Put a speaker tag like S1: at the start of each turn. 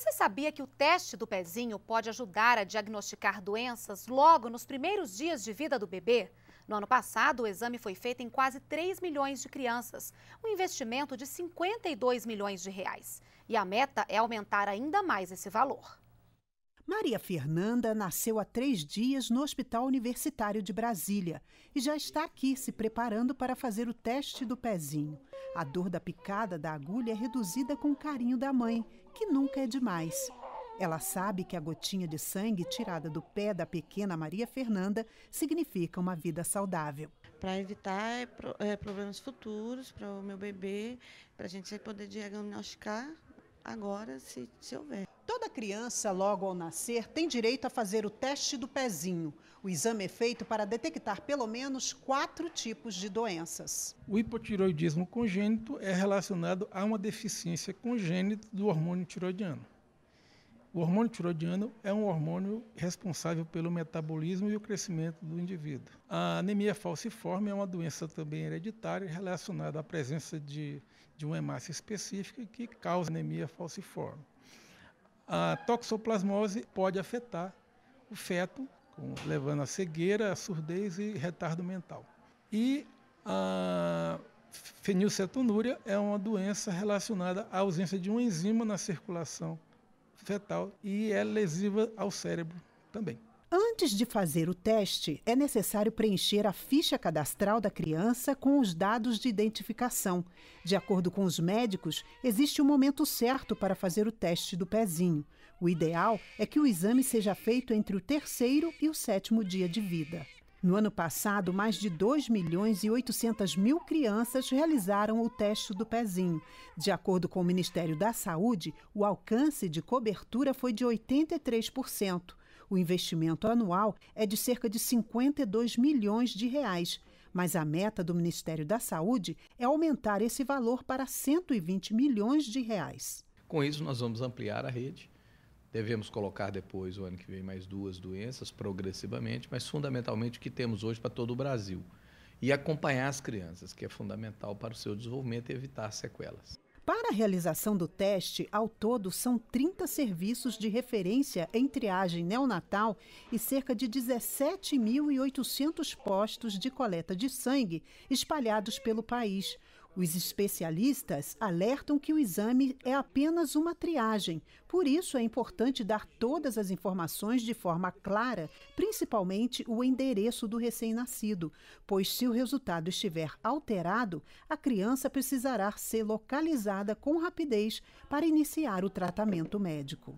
S1: Você sabia que o teste do pezinho pode ajudar a diagnosticar doenças logo nos primeiros dias de vida do bebê? No ano passado, o exame foi feito em quase 3 milhões de crianças, um investimento de 52 milhões de reais. E a meta é aumentar ainda mais esse valor. Maria Fernanda nasceu há três dias no Hospital Universitário de Brasília e já está aqui se preparando para fazer o teste do pezinho. A dor da picada da agulha é reduzida com o carinho da mãe, que nunca é demais. Ela sabe que a gotinha de sangue tirada do pé da pequena Maria Fernanda significa uma vida saudável. Para evitar é é, problemas futuros para o meu bebê, para a gente poder diagnosticar agora, se, se houver. Toda criança, logo ao nascer, tem direito a fazer o teste do pezinho. O exame é feito para detectar pelo menos quatro tipos de doenças. O
S2: hipotiroidismo congênito é relacionado a uma deficiência congênita do hormônio tiroidiano. O hormônio tirodiano é um hormônio responsável pelo metabolismo e o crescimento do indivíduo. A anemia falciforme é uma doença também hereditária relacionada à presença de, de uma hemácia específica que causa anemia falciforme. A toxoplasmose pode afetar o feto, levando à cegueira, à surdez e retardo mental. E a fenilcetonúria é uma doença relacionada à ausência de uma enzima na circulação fetal e é lesiva ao cérebro também.
S1: Antes de fazer o teste, é necessário preencher a ficha cadastral da criança com os dados de identificação. De acordo com os médicos, existe o um momento certo para fazer o teste do pezinho. O ideal é que o exame seja feito entre o terceiro e o sétimo dia de vida. No ano passado, mais de 2 milhões e 800 mil crianças realizaram o teste do pezinho. De acordo com o Ministério da Saúde, o alcance de cobertura foi de 83%. O investimento anual é de cerca de 52 milhões de reais, mas a meta do Ministério da Saúde é aumentar esse valor para 120 milhões de reais.
S2: Com isso, nós vamos ampliar a rede Devemos colocar depois, o ano que vem, mais duas doenças progressivamente, mas fundamentalmente o que temos hoje para todo o Brasil. E acompanhar as crianças, que é fundamental para o seu desenvolvimento e evitar sequelas.
S1: Para a realização do teste, ao todo são 30 serviços de referência em triagem neonatal e cerca de 17.800 postos de coleta de sangue espalhados pelo país. Os especialistas alertam que o exame é apenas uma triagem, por isso é importante dar todas as informações de forma clara, principalmente o endereço do recém-nascido, pois se o resultado estiver alterado, a criança precisará ser localizada com rapidez para iniciar o tratamento médico.